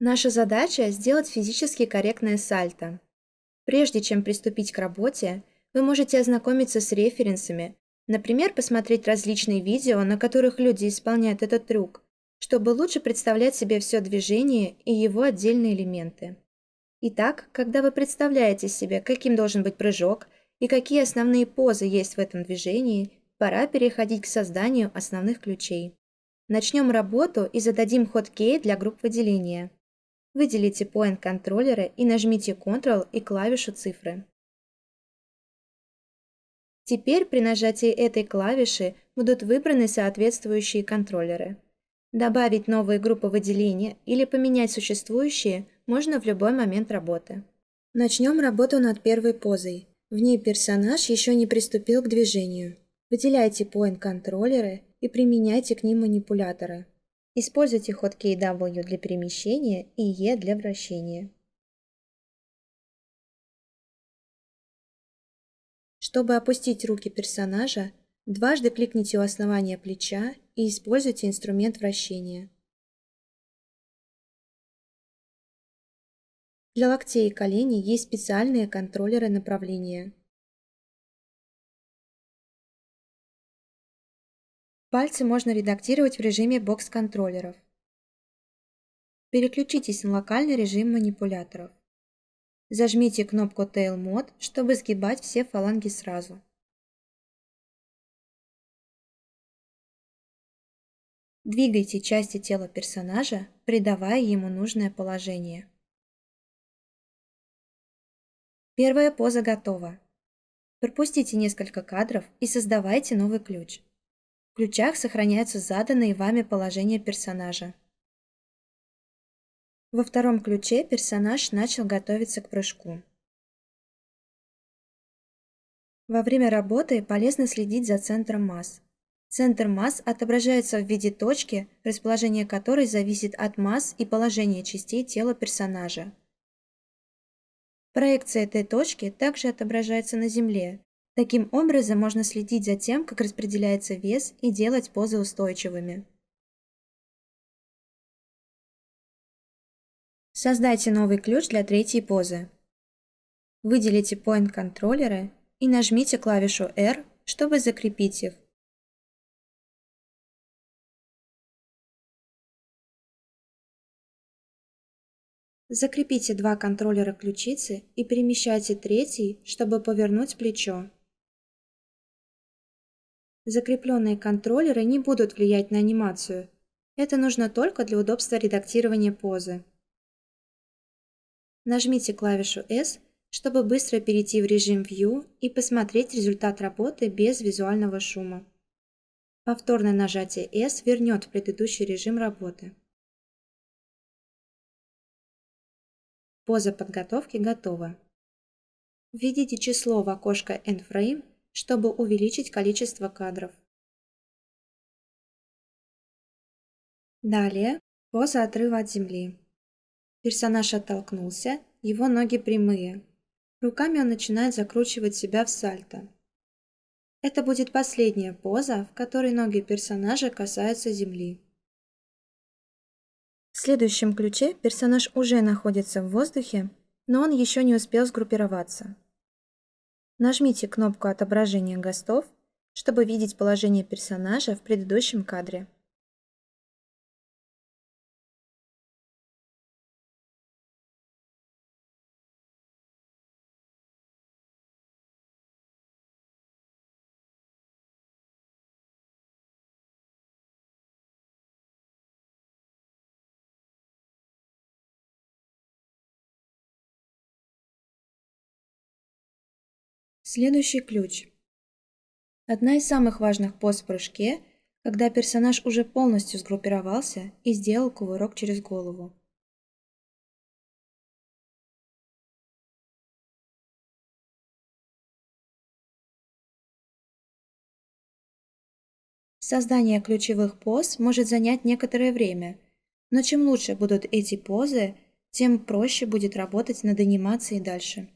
Наша задача – сделать физически корректное сальто. Прежде чем приступить к работе, вы можете ознакомиться с референсами, например, посмотреть различные видео, на которых люди исполняют этот трюк, чтобы лучше представлять себе все движение и его отдельные элементы. Итак, когда вы представляете себе, каким должен быть прыжок и какие основные позы есть в этом движении, пора переходить к созданию основных ключей. Начнем работу и зададим ход кей для групп выделения. Выделите Point контроллера и нажмите Ctrl и клавишу цифры. Теперь при нажатии этой клавиши будут выбраны соответствующие контроллеры. Добавить новые группы выделения или поменять существующие можно в любой момент работы. Начнем работу над первой позой. В ней персонаж еще не приступил к движению. Выделяйте Point контроллеры и применяйте к ним манипуляторы. Используйте ход KW e для перемещения и E для вращения. Чтобы опустить руки персонажа, дважды кликните у основания плеча и используйте инструмент вращения. Для локтей и коленей есть специальные контроллеры направления. Пальцы можно редактировать в режиме бокс-контроллеров. Переключитесь на локальный режим манипуляторов. Зажмите кнопку Tail Mode, чтобы сгибать все фаланги сразу. Двигайте части тела персонажа, придавая ему нужное положение. Первая поза готова. Пропустите несколько кадров и создавайте новый ключ. В ключах сохраняются заданные вами положения персонажа. Во втором ключе персонаж начал готовиться к прыжку. Во время работы полезно следить за центром масс. Центр масс отображается в виде точки, расположение которой зависит от масс и положения частей тела персонажа. Проекция этой точки также отображается на Земле, Таким образом можно следить за тем, как распределяется вес и делать позы устойчивыми. Создайте новый ключ для третьей позы. Выделите Point контроллеры и нажмите клавишу R, чтобы закрепить их. Закрепите два контроллера ключицы и перемещайте третий, чтобы повернуть плечо. Закрепленные контроллеры не будут влиять на анимацию. Это нужно только для удобства редактирования позы. Нажмите клавишу S, чтобы быстро перейти в режим View и посмотреть результат работы без визуального шума. Повторное нажатие S вернет в предыдущий режим работы. Поза подготовки готова. Введите число в окошко Endframe чтобы увеличить количество кадров. Далее поза отрыва от земли. Персонаж оттолкнулся, его ноги прямые. Руками он начинает закручивать себя в сальто. Это будет последняя поза, в которой ноги персонажа касаются земли. В следующем ключе персонаж уже находится в воздухе, но он еще не успел сгруппироваться. Нажмите кнопку отображения гостов, чтобы видеть положение персонажа в предыдущем кадре. Следующий ключ. Одна из самых важных поз в прыжке, когда персонаж уже полностью сгруппировался и сделал кувырок через голову. Создание ключевых поз может занять некоторое время, но чем лучше будут эти позы, тем проще будет работать над анимацией дальше.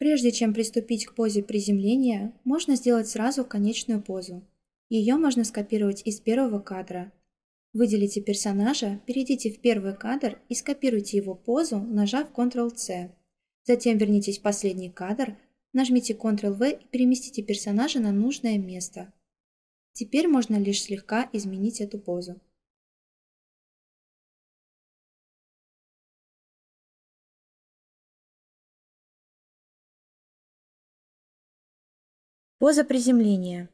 Прежде чем приступить к позе приземления, можно сделать сразу конечную позу. Ее можно скопировать из первого кадра. Выделите персонажа, перейдите в первый кадр и скопируйте его позу, нажав Ctrl-C. Затем вернитесь в последний кадр, нажмите Ctrl-V и переместите персонажа на нужное место. Теперь можно лишь слегка изменить эту позу. Поза приземления.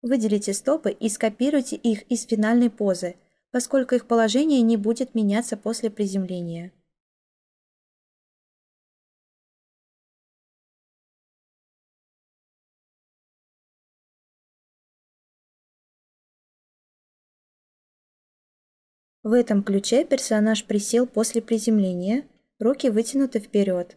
Выделите стопы и скопируйте их из финальной позы, поскольку их положение не будет меняться после приземления. В этом ключе персонаж присел после приземления, руки вытянуты вперед.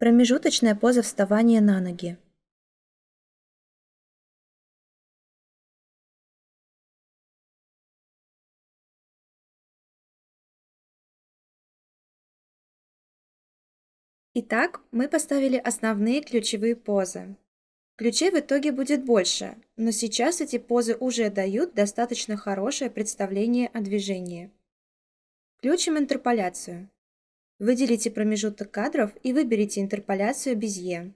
Промежуточная поза вставания на ноги. Итак, мы поставили основные ключевые позы. Ключей в итоге будет больше, но сейчас эти позы уже дают достаточно хорошее представление о движении. Включим интерполяцию. Выделите промежуток кадров и выберите интерполяцию Безье.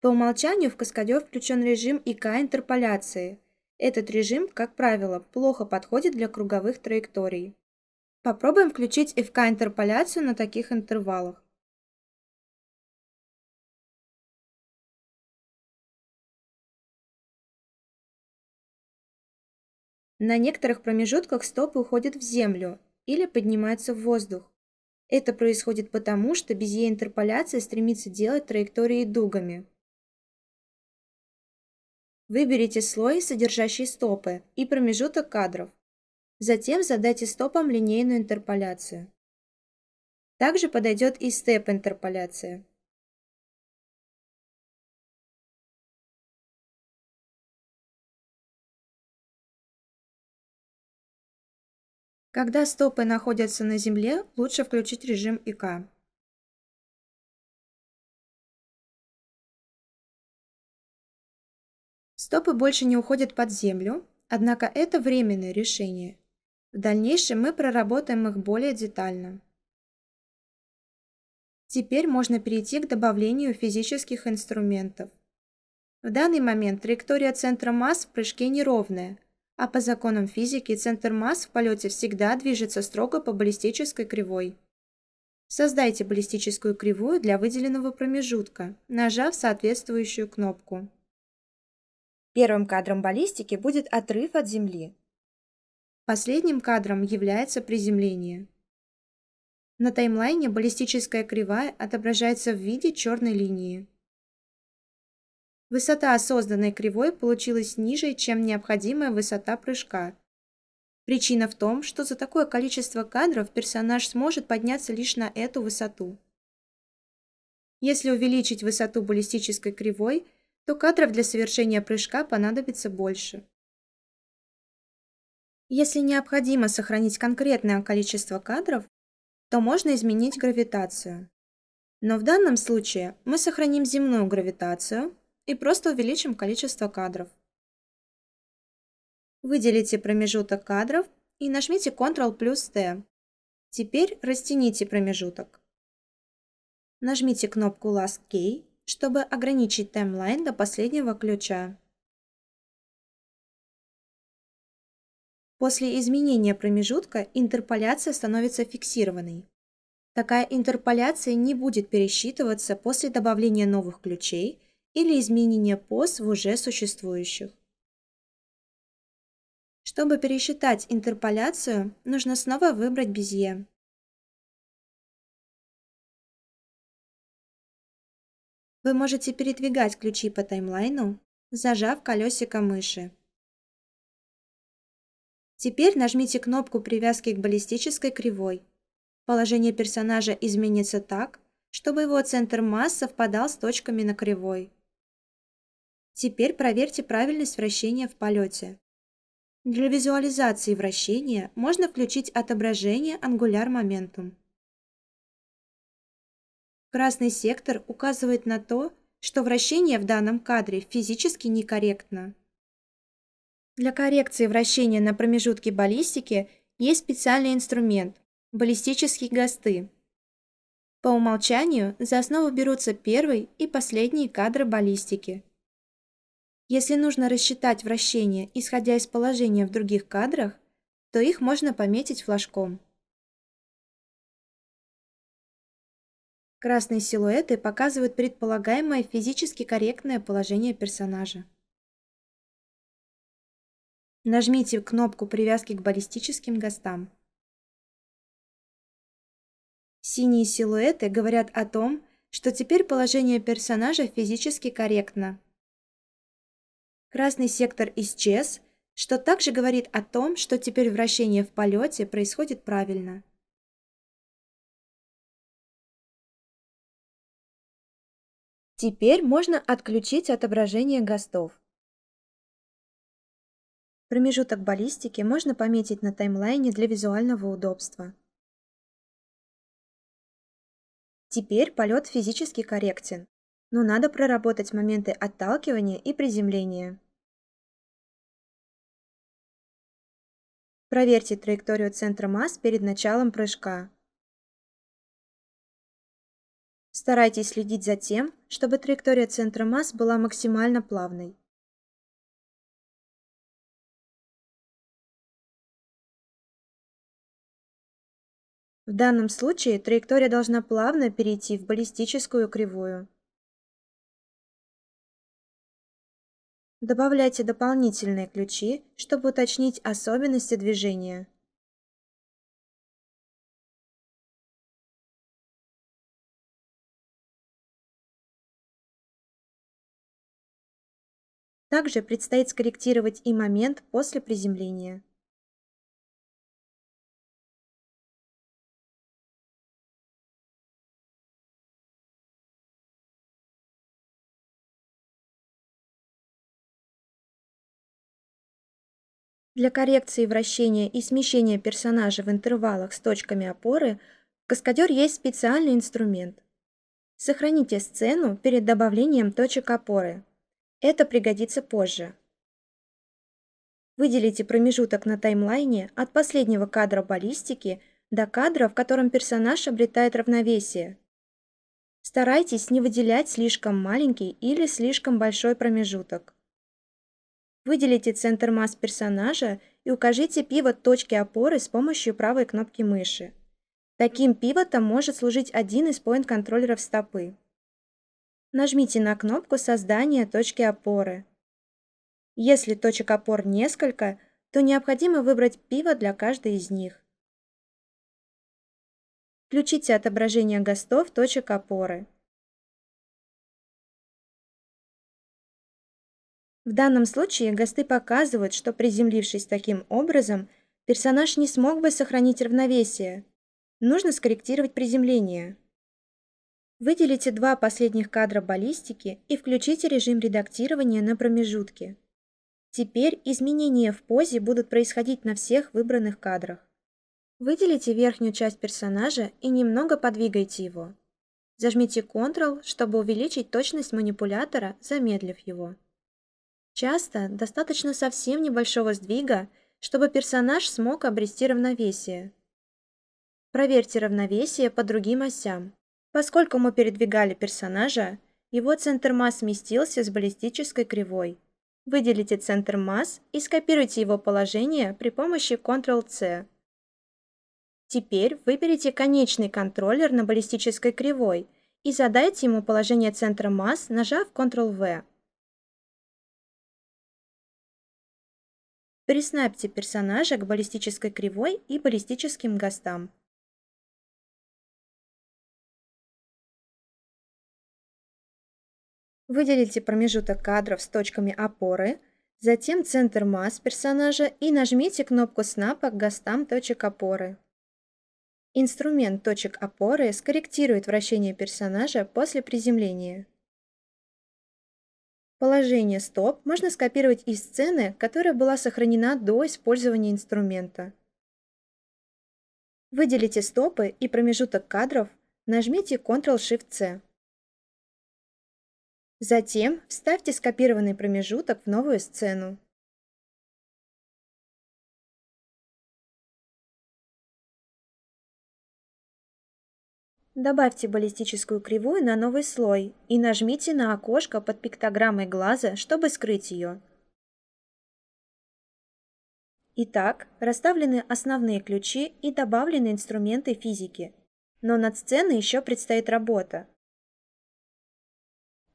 По умолчанию в каскадер включен режим ИК интерполяции. Этот режим, как правило, плохо подходит для круговых траекторий. Попробуем включить ФК-интерполяцию на таких интервалах. На некоторых промежутках стопы уходят в землю или поднимаются в воздух. Это происходит потому, что Безье интерполяция стремится делать траектории дугами. Выберите слой, содержащий стопы, и промежуток кадров. Затем задайте стопам линейную интерполяцию. Также подойдет и степ-интерполяция. Когда стопы находятся на земле, лучше включить режим ИК. Стопы больше не уходят под землю, однако это временное решение. В дальнейшем мы проработаем их более детально. Теперь можно перейти к добавлению физических инструментов. В данный момент траектория центра масс в прыжке неровная, а по законам физики центр масс в полете всегда движется строго по баллистической кривой. Создайте баллистическую кривую для выделенного промежутка, нажав соответствующую кнопку. Первым кадром баллистики будет отрыв от Земли. Последним кадром является приземление. На таймлайне баллистическая кривая отображается в виде черной линии. Высота созданной кривой получилась ниже, чем необходимая высота прыжка. Причина в том, что за такое количество кадров персонаж сможет подняться лишь на эту высоту. Если увеличить высоту баллистической кривой, то кадров для совершения прыжка понадобится больше. Если необходимо сохранить конкретное количество кадров, то можно изменить гравитацию. Но в данном случае мы сохраним земную гравитацию, и просто увеличим количество кадров. Выделите промежуток кадров и нажмите Ctrl плюс T. Теперь растяните промежуток. Нажмите кнопку Last Key, чтобы ограничить таймлайн до последнего ключа. После изменения промежутка интерполяция становится фиксированной. Такая интерполяция не будет пересчитываться после добавления новых ключей – или изменение поз в уже существующих. Чтобы пересчитать интерполяцию, нужно снова выбрать Безье. Вы можете передвигать ключи по таймлайну, зажав колесико мыши. Теперь нажмите кнопку привязки к баллистической кривой. Положение персонажа изменится так, чтобы его центр масс совпадал с точками на кривой. Теперь проверьте правильность вращения в полете. Для визуализации вращения можно включить отображение Angular Momentum. Красный сектор указывает на то, что вращение в данном кадре физически некорректно. Для коррекции вращения на промежутке баллистики есть специальный инструмент – баллистические ГАСТы. По умолчанию за основу берутся первый и последние кадры баллистики – если нужно рассчитать вращение, исходя из положения в других кадрах, то их можно пометить флажком. Красные силуэты показывают предполагаемое физически корректное положение персонажа. Нажмите кнопку привязки к баллистическим гостам. Синие силуэты говорят о том, что теперь положение персонажа физически корректно. Красный сектор исчез, что также говорит о том, что теперь вращение в полете происходит правильно. Теперь можно отключить отображение гостов. Промежуток баллистики можно пометить на таймлайне для визуального удобства. Теперь полет физически корректен, но надо проработать моменты отталкивания и приземления. Проверьте траекторию центра масс перед началом прыжка. Старайтесь следить за тем, чтобы траектория центра масс была максимально плавной. В данном случае траектория должна плавно перейти в баллистическую кривую. Добавляйте дополнительные ключи, чтобы уточнить особенности движения. Также предстоит скорректировать и момент после приземления. Для коррекции вращения и смещения персонажа в интервалах с точками опоры в каскадер есть специальный инструмент. Сохраните сцену перед добавлением точек опоры. Это пригодится позже. Выделите промежуток на таймлайне от последнего кадра баллистики до кадра, в котором персонаж обретает равновесие. Старайтесь не выделять слишком маленький или слишком большой промежуток. Выделите центр масс персонажа и укажите пивот точки опоры с помощью правой кнопки мыши. Таким пивотом может служить один из поинт-контроллеров стопы. Нажмите на кнопку создания точки опоры. Если точек опор несколько, то необходимо выбрать пиво для каждой из них. Включите отображение гостов точек опоры. В данном случае госты показывают, что приземлившись таким образом, персонаж не смог бы сохранить равновесие. Нужно скорректировать приземление. Выделите два последних кадра баллистики и включите режим редактирования на промежутке. Теперь изменения в позе будут происходить на всех выбранных кадрах. Выделите верхнюю часть персонажа и немного подвигайте его. Зажмите Ctrl, чтобы увеличить точность манипулятора, замедлив его. Часто достаточно совсем небольшого сдвига, чтобы персонаж смог обрести равновесие. Проверьте равновесие по другим осям. Поскольку мы передвигали персонажа, его центр масс сместился с баллистической кривой. Выделите центр масс и скопируйте его положение при помощи Ctrl-C. Теперь выберите конечный контроллер на баллистической кривой и задайте ему положение центра масс, нажав Ctrl-V. Переснапьте персонажа к баллистической кривой и баллистическим гостам. Выделите промежуток кадров с точками опоры, затем центр масс персонажа и нажмите кнопку снапа к гостам точек опоры. Инструмент точек опоры скорректирует вращение персонажа после приземления. Положение «стоп» можно скопировать из сцены, которая была сохранена до использования инструмента. Выделите стопы и промежуток кадров, нажмите Ctrl-Shift-C. Затем вставьте скопированный промежуток в новую сцену. Добавьте баллистическую кривую на новый слой и нажмите на окошко под пиктограммой глаза, чтобы скрыть ее. Итак, расставлены основные ключи и добавлены инструменты физики. Но над сценой еще предстоит работа.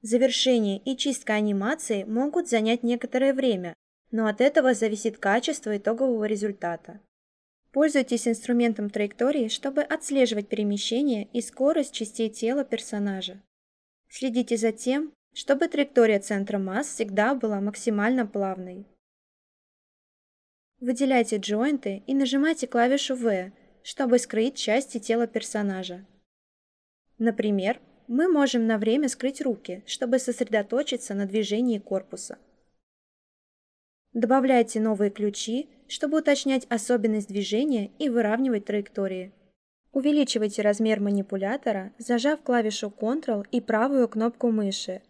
Завершение и чистка анимации могут занять некоторое время, но от этого зависит качество итогового результата. Пользуйтесь инструментом траектории, чтобы отслеживать перемещение и скорость частей тела персонажа. Следите за тем, чтобы траектория центра масс всегда была максимально плавной. Выделяйте джойнты и нажимайте клавишу V, чтобы скрыть части тела персонажа. Например, мы можем на время скрыть руки, чтобы сосредоточиться на движении корпуса. Добавляйте новые ключи, чтобы уточнять особенность движения и выравнивать траектории. Увеличивайте размер манипулятора, зажав клавишу Ctrl и правую кнопку мыши.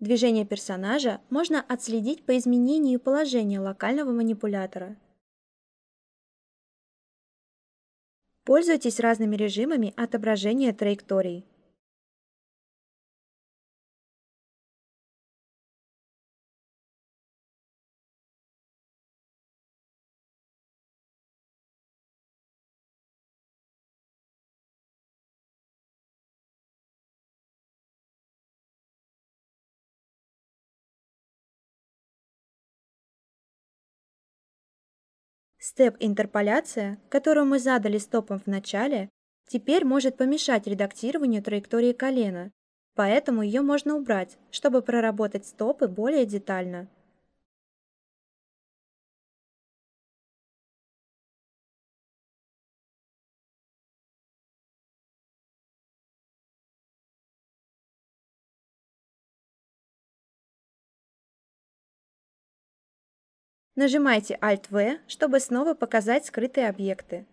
Движение персонажа можно отследить по изменению положения локального манипулятора. Пользуйтесь разными режимами отображения траекторий. Степ-интерполяция, которую мы задали стопом в начале, теперь может помешать редактированию траектории колена, поэтому ее можно убрать, чтобы проработать стопы более детально. Нажимайте Alt-V, чтобы снова показать скрытые объекты.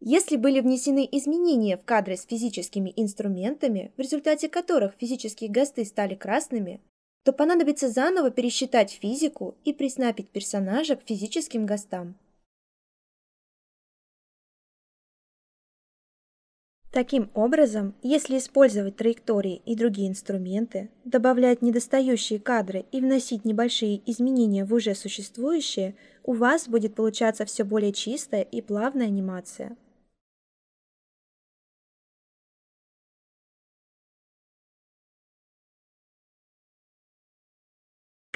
Если были внесены изменения в кадры с физическими инструментами, в результате которых физические гасты стали красными, то понадобится заново пересчитать физику и приснапить персонажа к физическим гостам. Таким образом, если использовать траектории и другие инструменты, добавлять недостающие кадры и вносить небольшие изменения в уже существующие, у вас будет получаться все более чистая и плавная анимация.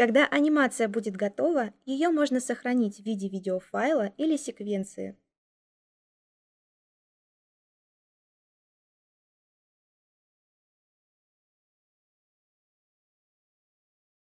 Когда анимация будет готова, ее можно сохранить в виде видеофайла или секвенции.